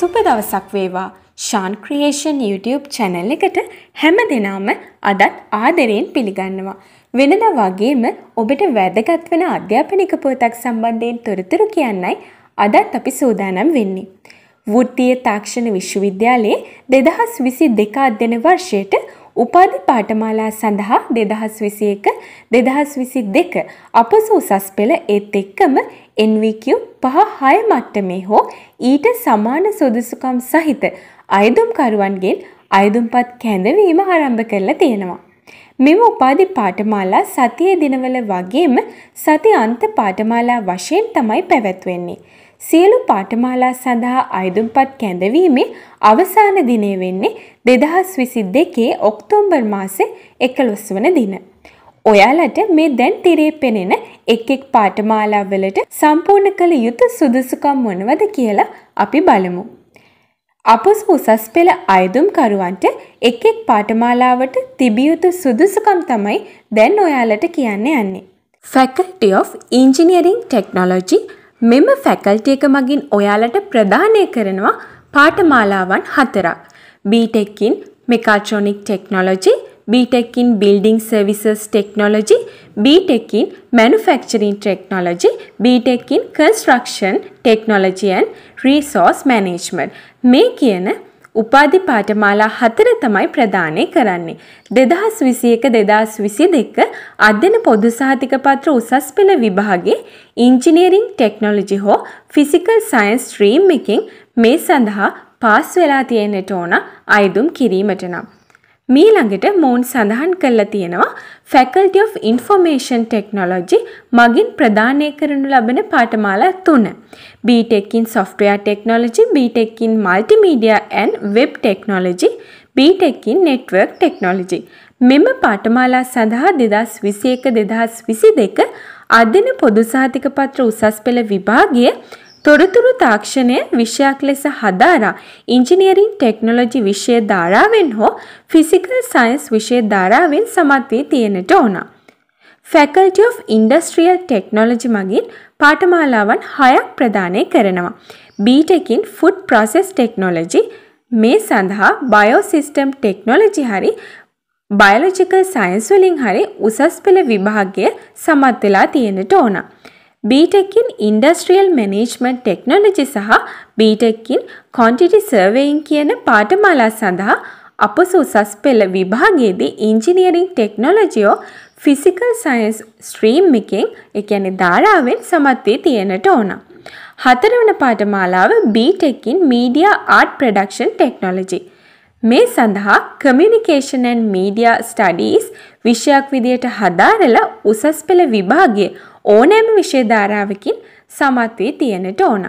සුප දවසක් වේවා Shan creation YouTube channel එකට හැම දිනම අදත් ආදරයෙන් පිළිගන්නවා. වෙනදා වගේම ඔබට වැදගත් වෙන අධ්‍යාපනික පුවතක් සම්බන්ධයෙන් තොරතුරු කියන්නයි අදත් අපි සූදානම් වෙන්නේ. වෘත්තීය තාක්ෂණ විශ්වවිද්‍යාලයේ 2022 අධ්‍යයන වර්ෂයට උපාධි පාඨමාලා සඳහා 2021 2022 අපසු උසස් පෙළ ඒත් එක්කම NVQ පහ හය මට්ටමේ හෝ ඊට සමාන සුදුසුකම් සහිත අයදුම්කරුවන්ගෙන් අයදුම්පත් කැඳවීම ආරම්භ කරලා තියෙනවා. මෙම උපාධි පාඨමාලා සතියේ දිනවල වගේම සති අන්ත පාඨමාලා වශයෙන් තමයි පැවැත්වෙන්නේ. සියලු පාඨමාලා සඳහා අයදුම්පත් කැඳවීමේ අවසාන දිනය වෙන්නේ 2022 ඔක්තෝබර් මාසේ 11 වන දින. ඔයාලට මේ දැන් තිරේ පෙනෙන එක් එක් පාඨමාලාවලට සම්පූර්ණ කළ යුතු සුදුසුකම් මොනවද කියලා අපි බලමු. අපොස් උසස් පෙළ අයදුම්කරුවන්ට එක් එක් පාඨමාලාවට තිබිය යුතු සුදුසුකම් තමයි දැන් ඔයාලට කියන්න යන්නේ. Faculty of Engineering Technology මෙම ෆැකල්ටි එක මගින් ඔයාලට ප්‍රදානය කරනවා පාඨමාලාවන් හතරක්. B.Tech in Mechatronic Technology, B.Tech in Building Services Technology, B.Tech in Manufacturing Technology, B.Tech in Construction Technology and Resource Management. මේ කියන උපාධි පාඨමාලා හතර තමයි ප්‍රදානය කරන්නේ. 2021 2022 අධ්‍යන පොදු සහතික පත්‍ර උසස් පෙළ විභාගයේ ඉංජිනේරිං ටෙක්නොලොජි හෝ ෆිසිකල් සයන්ස් ස්ට්‍රීම් එකෙන් මේ සඳහා පාස් වෙලා තියෙන්නට ඕන අයදුම් කිරීමට නම් මීළඟට මොවුන් සඳහන් කරලා තියෙනවා Faculty of Information Technology මගින් ප්‍රදානය කරනු ලබන පාඨමාලා තුන. BTech in Software Technology, BTech in Multimedia and Web Technology, BTech in Network Technology. මෙම පාඨමාලා සඳහා 2021 2022 අදින පොදු සහතික පත්‍ර උසස් පෙළ විභාගයේ තොරතුරු තාක්ෂණය විෂයක් ලෙස හදාරා ඉංජිනේරිං ටෙක්නොලොජි විෂය ධාරාවෙන් හෝ ෆිසිකල් සයන්ස් විෂය ධාරාවෙන් සමත් වී තියෙනට ඕන. Faculty of Industrial Technology මගින් පාඨමාලාවන් 6ක් ප්‍රදානය කරනවා. B.Tech in Food Process Technology මේ සඳහා Biosystem Technology හරි බයෝලොජිකල් සයන්ස් වලින් හරි උසස් පෙළ විභාගය සමත් වෙලා තියෙනට ඕනා. බීටෙක්කින් ඉන්ඩස්ට්‍රියල් මැනේජ්මන්ට් ටෙක්නොලජි සහ බීටෙක්කින් කොන්ටිටි සර්වයින් කියන පාඨමාලා සඳහා අප සුසස් පෙළ විභාගයේදී ඉංජිනියරිං ටෙක්නොලජියෝ ෆිසිකල් සයන්ස් ස්ට්‍රීම් එකෙන් ඒ කියන්නේ ධාරාවෙන් සමත් වී තියෙනට ඕන. හතරවන පාඨමාලාව බීටෙක්කින් මීඩියා ආර්ට් ප්‍රොඩක්ෂන් ටෙක්නොලොජි. මේ සඳහා කමියුනිකේෂන් ඇන්ඩ් මීඩියා ස්ටඩීස් විෂයක් විදියට හදාරලා උසස් පෙළ විභාගයේ ඕනෑම විෂය ධාරාවකින් සමත් වී තියෙනට ඕන.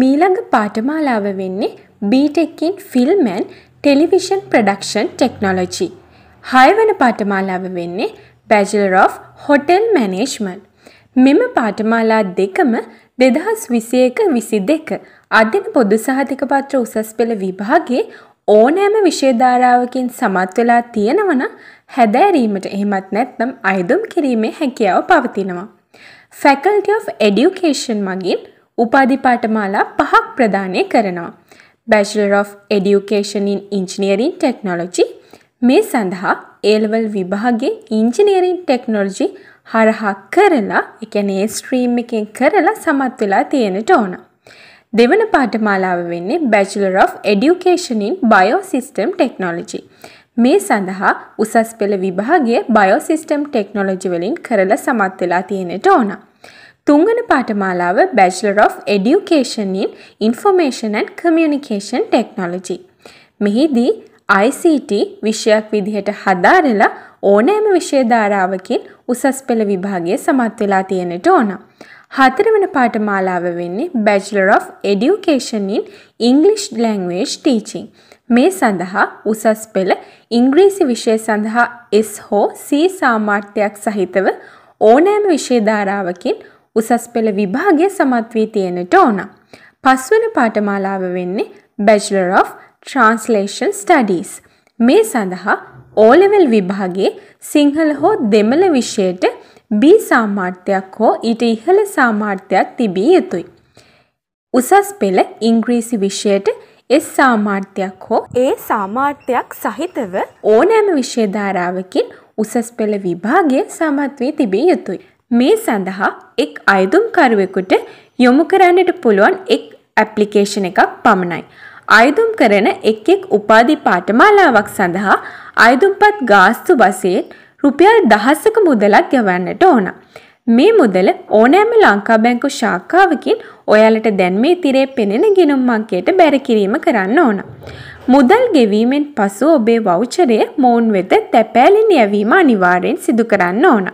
මීළඟ පාඨමාලාව වෙන්නේ B.Tech in Film and Television Production Technology. හයවන පාඨමාලාව වෙන්නේ Bachelor of Hotel Management. මෙම පාඨමාලා දෙකම 2021-22 අදින පොදු සහතික පත්‍ර උසස් පෙළ විභාගයේ ඕනෑම විෂය ධාරාවකින් සමත් වෙලා තියෙනවනම් හැදෑරීමට එහෙමත් නැත්නම් අයදුම් කිරීමේ හැකියාව පවතිනවා. ෆැකල්ටි of Education මගින් උපාධි පාඨමාලා පහක් ප්‍රදානය කරනවා. Bachelor of Education in Engineering Technology මේ සඳහා ඒලවල් විභාගේ ඉංජිනේරින් ටෙක්නොලජි හරහා කරලා එකනේ ස්ට්‍රීම් එකෙන් කරලා සමත් වෙලා තියෙනට ඕන. දෙවන පාඨමාලාව වෙන්නේ Bachelor of Education in Biosystem Technology. මේ සඳහා උසස් පෙළ විභාගය බයෝසිස්ටම් ටෙක්නොලොජි වලින් කරලා සමත් වෙලා තියෙනට ඕන. තුන්වන පාඨමාලාව Bachelor of Education in Information and Communication Technology. මෙහිදී ICT විෂයක් විදිහට හදාරලා ඕනෑම විෂය ධාරාවකින් උසස් පෙළ විභාගයේ සමත් වෙලා තියෙනට ඕන. හතරවන පාඨමාලාව වෙන්නේ Bachelor of Education in English Language Teaching. මේ සඳහා උසස් පෙළ ඉංග්‍රීසි විෂය සඳහා S හෝ C සාමාර්ථයක් සහිතව ඕනෑම විෂය ධාරාවකින් උසස් පෙළ විභාගය සමත් වී තියෙනට ඕන. පස්වන පාඨමාලාව වෙන්නේ Bachelor of Translation Studies. මේ සඳහා O level විභාගයේ සිංහල හෝ දෙමළ විෂයට B සාමාර්ථයක් හෝ ඊට ඉහළ සාමාර්ථයක් තිබිය යුතුය. උසස් පෙළ ඉංග්‍රීසි විෂයට එස් සාමාර්ථයක් හෝ ඒ සාමාර්ථයක් සහිතව ඕනෑම විශ්යධාරාවකින් උසස් පෙළ විභාගය සමත් වී තිබිය යුතුයි. මේ සඳහා එක් අයදුම්කරුවෙකුට යොමු කරන්නට පුළුවන් එක් ඇප්ලිකේෂන් එකක් පමණයි. අයදුම් කරන එක් එක් උපාධි පාඨමාලාවක් සඳහා අයදුම්පත් ගාස්තු වශයෙන් රුපියල් දහසක මුදලක් යවන්නට ඕන. මේ මුදල ඕනෑම ලංකා බැංකු ශාඛාවකින් ඔයාලට දැන් මේ තිරේ පෙනෙන ගිණුම් අංකයට බැර කිරීම කරන්න ඕන. මුදල් ගෙවීමෙන් පසු ඔබේ වවුචරය මොවුන් වෙත තැපෑලෙන් යැවීම අනිවාර්යෙන් සිදු කරන්න ඕන.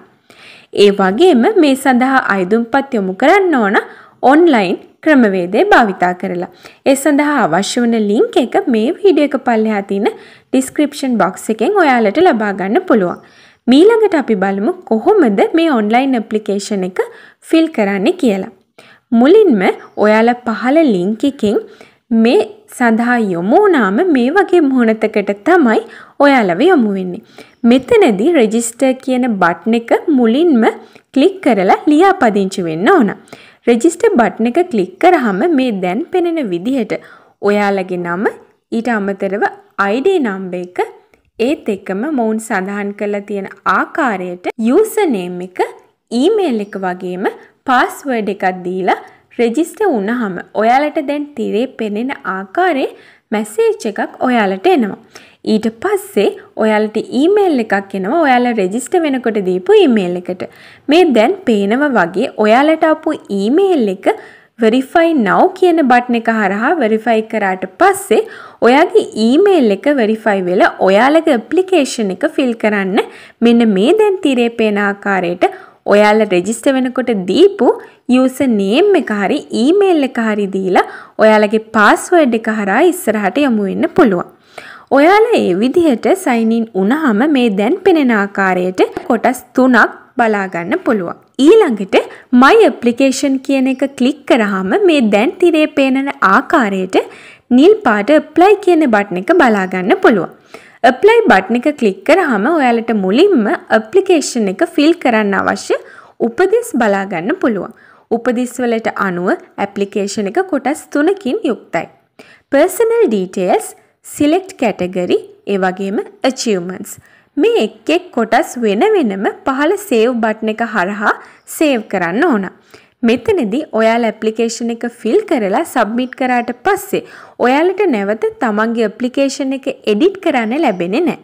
ඒ වගේම මේ සඳහා අයදුම්පත් යොමු කරන්න ඕන ඔන්ලයින් ක්‍රමවේදය භාවිතා කරලා. ඒ සඳහා අවශ්‍ය වන ලිංක් එක මේ වීඩියෝ එක පල්ලෙහා තියෙන ඩිස්ක්‍රිප්ෂන් බොක්ස් එකෙන් ඔයාලට ලබා ගන්න පුළුවන්. මීළඟට අපි බලමු කොහොමද මේ ඔන්ලයින් ඇප්ලිකේෂන් එක ෆිල් කරන්නේ කියලා. මුලින්ම ඔයාලා පහළ ලින්ක් එකෙන් මේ සඳහා යොමු වුණාම මේ වගේ මොහොතකට තමයි ඔයාලව යොමු වෙන්නේ. මෙතනදී රෙජිස්ටර් කියන බටන් එක මුලින්ම ක්ලික් කරලා ලියාපදිංචි වෙන්න ඕන. රෙජිස්ටර් බටන් එක ක්ලික් කරාම මේ දැන් පෙනෙන විදිහට ඔයාලගේ නම ඊට අමතරව ID නම්බර එක ඒත් එකම මොවුන් සඳහන් කරලා තියෙන ආකාරයට යූසර් නේම් එක ඊමේල් එක වගේම පාස්වර්ඩ් එකක් දීලා රෙජිස්ටර් වුණාම ඔයාලට දැන් තිරේ පෙනෙන ආකාරයේ මැසේජ් එකක් ඔයාලට එනවා. ඊට පස්සේ ඔයාලට ඊමේල් එකක් එනවා ඔයාලා රෙජිස්ටර් වෙනකොට දීපු ඊමේල් එකට. මේ දැන් පේනවා වගේ ඔයාලට ආපු ඊමේල් එක verify now කියන බටන් එක හරහා verify කරාට පස්සේ ඔයාගේ email එක verify වෙලා ඔයාලගේ application එක fill කරන්න මෙන්න මේ දැන් තිරේ පේන ආකාරයට ඔයාලා රෙජිස්ටර් වෙනකොට දීපු user name එක හරි email එක හරි දීලා ඔයාලගේ password එක හරහා ඉස්සරහට යමු වෙන්න පුළුවන්. ඔයාලා ඒ විදිහට සයින් ඉන් වුණාම මේ දැන් පෙනෙන ආකාරයට කොටස් 3ක් බලා ගන්න පුළුවන්. ඊළඟට My Application කියන එක ක්ලික් කරාම මේ දැන් තිරේ පේනන ආකාරයට නිල් පාට Apply කියන බටන් එක බලා ගන්න පුළුවන්. Apply බටන් එක ක්ලික් කරාම ඔයාලට මුලින්ම application එක fill කරන්න අවශ්‍ය උපදෙස් බලා ගන්න පුළුවන්. උපදෙස් වලට අනුව application එක කොටස් 3කින් යුක්තයි. Personal details, select category, ඒ වගේම achievements. මේ එක් එක් කොටස් වෙන වෙනම පහළ සේව් බටන් එක හරහා සේව් කරන්න ඕන. මෙතනදී ඔයාලා ඇප්ලිකේෂන් එක ෆිල් කරලා සබ්මිට් කරාට පස්සේ ඔයාලට නැවත තමන්ගේ ඇප්ලිකේෂන් එක එඩිට් කරන්න ලැබෙන්නේ නැහැ.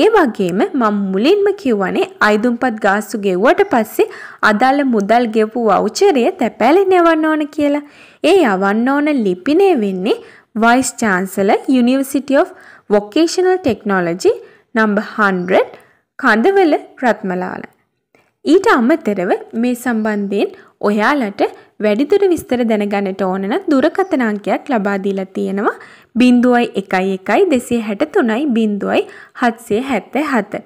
ඒ වගේම මම මුලින්ම කිව්වනේ අයිදුම්පත් ගාස්තු ගෙව්වට පස්සේ අදාළ මුදල් ගෙවපු වවුචරය තැපෑලෙන් යවන්න ඕන කියලා. ඒ යවන්න ඕන ලිපිනේ වෙන්නේ Vice Chancellor University of Vocational Technology number 100 කඳවල රත්මලාල. ඊට අමතරව මේ සම්බන්ධයෙන් ඔයාලට වැඩිදුර විස්තර දැනගන්නට ඕන නම් දුරකථන අංකයක් ලබා දීලා තියෙනවා 0112630777.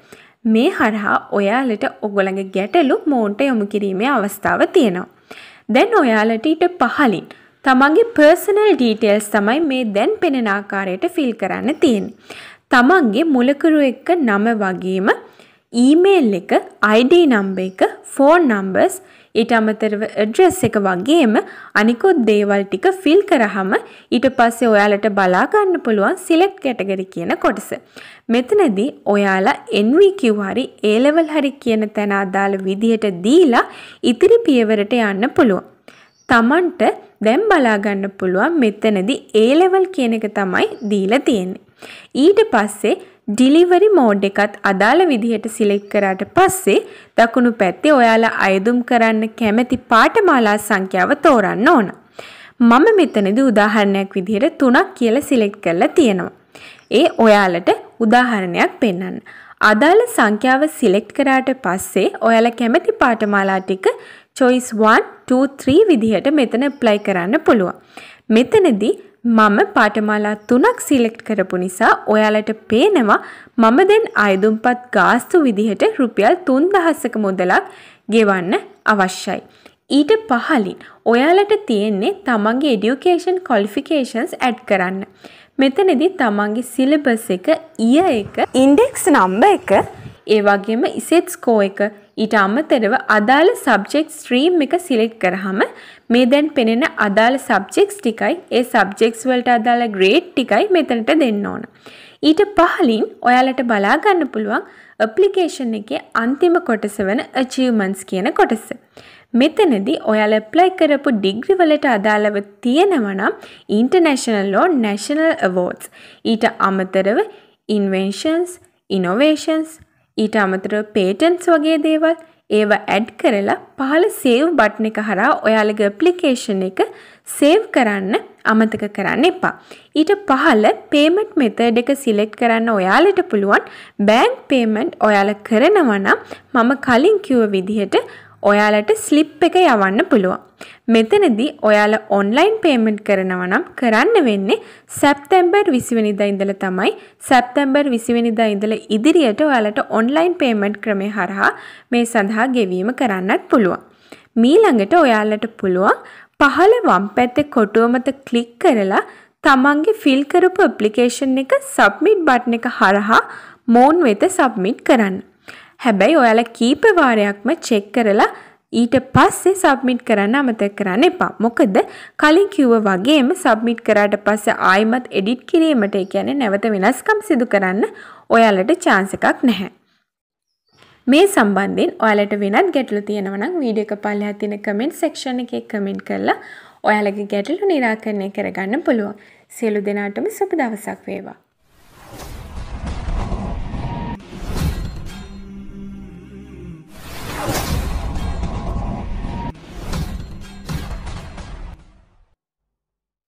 මේ හරහා ඔයාලට ඔගොල්ලන්ගේ ගැටලු මෝන්ට යොමු කිරීමේ අවස්ථාව තියෙනවා. දැන් ඔයාලට ඊට පහලින් තමන්ගේ පර්සනල් ඩීටේල්ස් තමයි මේ දැන් පෙනෙන ආකාරයට ෆිල් කරන්න තියෙන්නේ. තමන්ගේ මුලකුරු එක්ක නම වගේම ඊමේල් එක ID නම්බර් එක ෆෝන් නම්බර්ස් ඊට අමතරව ඇඩ්‍රස් එක වගේම අනිකුත් දේවල් ටික ෆිල් කරාම ඊට පස්සේ ඔයාලට බලා ගන්න පුළුවන් select category කියන කොටස. මෙතනදී ඔයාලා NVQ හරි A level හරි කියන තැන අදාළ විදියට දීලා ඉතිරි පියවරට යන්න පුළුවන්. Tamanට දැන් බලා ගන්න පුළුවන් මෙතනදී A level කියන එක තමයි දීලා තියෙන්නේ. ඊට පස්සේ ඩිලිවරි මෝඩ් එකත් අදාළ විදිහට සිලෙක්ට් කරාට පස්සේ දකුණු පැත්තේ ඔයාලා අයදුම් කරන්න කැමැති පාඨමාලා සංඛ්‍යාව තෝරන්න ඕන. මම මෙතනදී උදාහරණයක් විදිහට 3ක් කියලා සිලෙක්ට් කරලා තියෙනවා. ඒ ඔයාලට උදාහරණයක් පෙන්වන්න. අදාළ සංඛ්‍යාව සිලෙක්ට් කරාට පස්සේ ඔයාලා කැමැති පාඨමාලා ටික choice 1 2 3 විදිහට මෙතන apply කරන්න පුළුවන්. මෙතනදී මම පාඨමාලා තුනක් සිලෙක්ට් කරපු නිසා ඔයාලට පේනවා මම දැන් අයදුම්පත් ගාස්තු විදිහට රුපියල් 3000ක මුදලක් ගෙවන්න අවශ්‍යයි. ඊට පහලින් ඔයාලට තියෙන්නේ තමන්ගේ এডুকেෂන් qualifications ඇඩ් කරන්න. මෙතනදී තමන්ගේ සිලබස් එක, ඉය එක, ඉන්ඩෙක්ස් නම්බර් එක, ඒ වගේම ඉසෙට් ස්කෝ එක ඊට අමතරව අදාළ සබ්ජෙක්ට් ස්ට්‍රීම් එක සිලෙක්ට් කරාම මේ දැන් පෙනෙන අදාළ සබ්ජෙක්ට්ස් ටිකයි ඒ සබ්ජෙක්ට්ස් වලට අදාළ ග්‍රේඩ් ටිකයි මෙතනට දෙන්න ඕන. ඊට පහලින් ඔයාලට බලා ගන්න පුළුවන් ඇප්ලිකේෂන් එකේ අන්තිම කොටස වන achievements කියන කොටස. මෙතනදී ඔයාලා ඇප්ලයි කරපු ඩිග්‍රී වලට අදාළව තියෙනවා නම් ඉන්ටර්නැෂනල් or national awards ඊට අමතරව inventions, innovations ඊට අමතරව පේටන්ස් වගේ දේවල් ඒව ඇඩ් කරලා පහළ සේව් බට්න එක හරා ඔයාලගේ ඇප්ලිකේෂන් එක සේව් කරන්න අමතක කරන්න එපා. ඊට පහළ පේමට් මෙතඩ් එක සිලෙක්ට් කරන්න ඔයාලට පුළුවන් බෑන්ක් පේමට් ඔයාලා කරනවා නම් මම කලින් කිව්ව විදිහට ඔයාලට ස්ලිප් එක යවන්න පුළුවන්. මෙතනදී ඔයාලා ඔන්ලයින් පේමන්ට් කරනවා නම් කරන්න වෙන්නේ සැප්තැම්බර් 20 වෙනිදා ඉඳලා තමයි සැප්තැම්බර් 20 වෙනිදා ඉඳලා ඉදිරියට ඔයාලට ඔන්ලයින් පේමන්ට් ක්‍රමය හරහා මේ සඳහා ගෙවීම කරන්නත් පුළුවන්. මීළඟට ඔයාලට පුළුවන් පහළ වම් පැත්තේ කොටුව මත ක්ලික් කරලා තමන්ගේ ෆිල් කරපු ඇප්ලිකේෂන් එක සබ්මිට් බටන් එක හරහා මෝන් වෙත සබ්මිට් කරන්න. හැබැයි ඔයාලා කීප වාරයක්ම චෙක් කරලා ඊට පස්සේ සබ්මිට් කරන්න අමතක කරන්න එපා. මොකද කලින් කිව්ව වගේම සබ්මිට් කරාට පස්සේ ආයිමත් එඩිට් කිරීමට ඒ කියන්නේ නැවත වෙනස්කම් සිදු කරන්න ඔයාලට chance එකක් නැහැ. මේ සම්බන්ධයෙන් ඔයාලට වෙනත් ගැටලු තියෙනවා නම් වීඩියෝ එක පල්ලෙහා තියෙන comment section එකේ comment කරලා ඔයාලගේ ගැටලු निराකරණය කරගන්න පුළුවන්. සියලු දෙනාටම සුබ දවසක් වේවා.